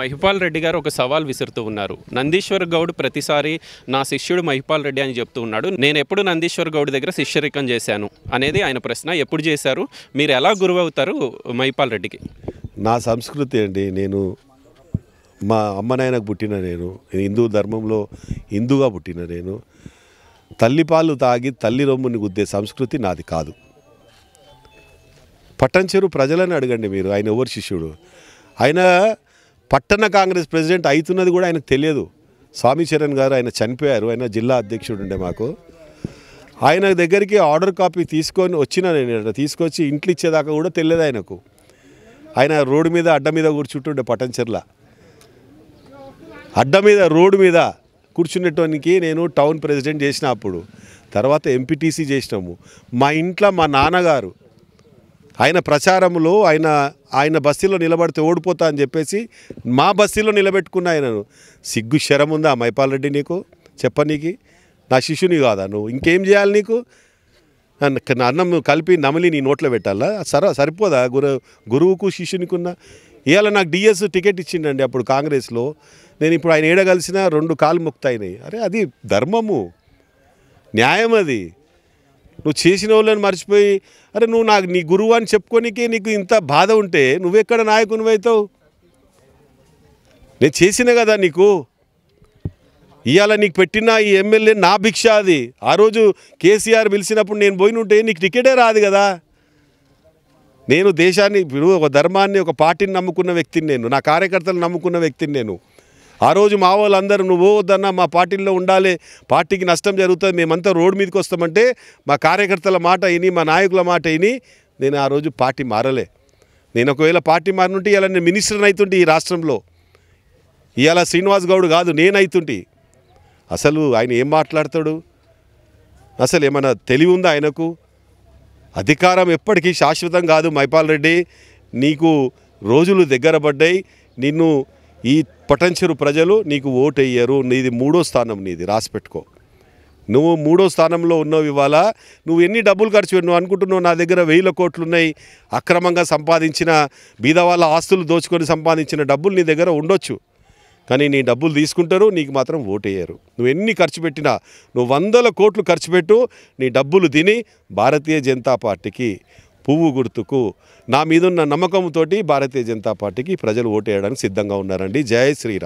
మహిపాల్ రెడ్డి గారు ఒక సవాల్ విసురుతూ ఉన్నారు నందీశ్వర్ గౌడ్ ప్రతిసారి నా శిష్యుడు మహిపాల్ రెడ్డి అని చెప్తూ ఉన్నాడు నేను ఎప్పుడు నందీశ్వర్ గౌడ్ దగ్గర శిష్యరికం చేశాను అనేది ఆయన ప్రశ్న ఎప్పుడు చేశారు మీరు ఎలా గురువు అవుతారు మహిపాల్ రెడ్డికి నా సంస్కృతి అండి నేను మా అమ్మనాయనకు పుట్టిన నేను హిందూ ధర్మంలో హిందూగా పుట్టిన నేను తల్లిపాలు తాగి తల్లి రొమ్ముని గుద్దే సంస్కృతి నాది కాదు పట్టంచెరు ప్రజలను అడగండి మీరు ఆయన ఎవరు శిష్యుడు ఆయన పట్టణ కాంగ్రెస్ ప్రెసిడెంట్ అవుతున్నది కూడా ఆయనకు తెలియదు స్వామి చరణ్ గారు ఆయన చనిపోయారు ఆయన జిల్లా అధ్యక్షుడు ఉండే మాకు ఆయన దగ్గరికి ఆర్డర్ కాపీ తీసుకొని వచ్చిన నేను తీసుకొచ్చి ఇంట్లో ఇచ్చేదాకా కూడా తెలియదు ఆయనకు ఆయన రోడ్డు మీద అడ్డ మీద కూర్చుంటుండే పటంచెర్ల అడ్డ మీద రోడ్డు మీద కూర్చునేటానికి నేను టౌన్ ప్రెసిడెంట్ చేసిన అప్పుడు తర్వాత ఎంపీటీసీ చేసినాము మా ఇంట్లో మా నాన్నగారు ఆయన ప్రచారంలో ఆయన ఆయన బస్తీలో నిలబడితే ఓడిపోతా అని చెప్పేసి మా బస్తీలో నిలబెట్టుకున్న ఆయనను సిగ్గు శరం ఉందా మైపాల్ రెడ్డి నీకు చెప్ప నీకు నా శిష్యుని కాదా నువ్వు ఇంకేం చేయాలి నీకు అన్నం కలిపి నమిలి నీ నోట్లో పెట్టాలా సర సరిపోదా గురు గురువుకు శిష్యునికున్న ఇవాళ నాకు డిఎస్ టికెట్ ఇచ్చిండండి అప్పుడు కాంగ్రెస్లో నేను ఇప్పుడు ఆయన ఏడగలిసిన రెండు కాలు ముక్తాయినాయి అరే అది ధర్మము న్యాయం అది నువ్వు చేసిన వాళ్ళని మర్చిపోయి అరే నువ్వు నాకు నీ గురువు అని చెప్పుకోనికి నీకు ఇంత బాధ ఉంటే నువ్వెక్కడ నాయకుని అవుతావు నేను చేసిన కదా నీకు ఇవాళ నీకు పెట్టిన ఈ ఎమ్మెల్యే నా భిక్ష అది ఆ రోజు కేసీఆర్ పిలిచినప్పుడు నేను పోయినుంటే నీకు టికెటే రాదు కదా నేను దేశాన్ని ఇప్పుడు ఒక ధర్మాన్ని ఒక పార్టీని నమ్ముకున్న వ్యక్తిని నేను నా కార్యకర్తలు నమ్ముకున్న వ్యక్తిని నేను ఆ రోజు మా వాళ్ళందరూ నువ్వు వద్దన్నా మా పార్టీల్లో ఉండాలి పార్టీకి నష్టం జరుగుతుంది మేమంతా రోడ్డు మీదకి వస్తామంటే మా కార్యకర్తల మాట విని మా నాయకుల మాట విని నేను ఆ రోజు పార్టీ మారలే నేను ఒకవేళ పార్టీ మారినుంటే ఇలా నేను మినిస్టర్ని అవుతుంటే ఈ రాష్ట్రంలో ఇవాళ శ్రీనివాస్ గౌడ్ కాదు నేనైతుంటే అసలు ఆయన ఏం మాట్లాడతాడు అసలు ఏమైనా తెలివి ఉందా ఆయనకు అధికారం ఎప్పటికీ శాశ్వతం కాదు మైపాల్ రెడ్డి నీకు రోజులు దగ్గర పడ్డాయి నిన్ను ఈ పటంచెరు ప్రజలు నీకు వేయరు నీది మూడో స్థానం నీది రాసి పెట్టుకో నువ్వు మూడో స్థానంలో ఉన్నావు ఇవాళ నువ్వు ఎన్ని డబ్బులు ఖర్చు నువ్వు అనుకుంటున్నావు నా దగ్గర కోట్లు కోట్లున్నాయి అక్రమంగా సంపాదించిన బీద వాళ్ళ ఆస్తులు దోచుకొని సంపాదించిన డబ్బులు నీ దగ్గర ఉండొచ్చు కానీ నీ డబ్బులు తీసుకుంటారు నీకు మాత్రం వేయరు నువ్వు ఎన్ని ఖర్చు పెట్టినా నువ్వు వందల కోట్లు ఖర్చు పెట్టు నీ డబ్బులు తిని భారతీయ జనతా పార్టీకి పువ్వు గుర్తుకు నా మీదున్న నమ్మకంతో భారతీయ జనతా పార్టీకి ప్రజలు ఓటేయడానికి సిద్ధంగా ఉన్నారండి జయ శ్రీరామ్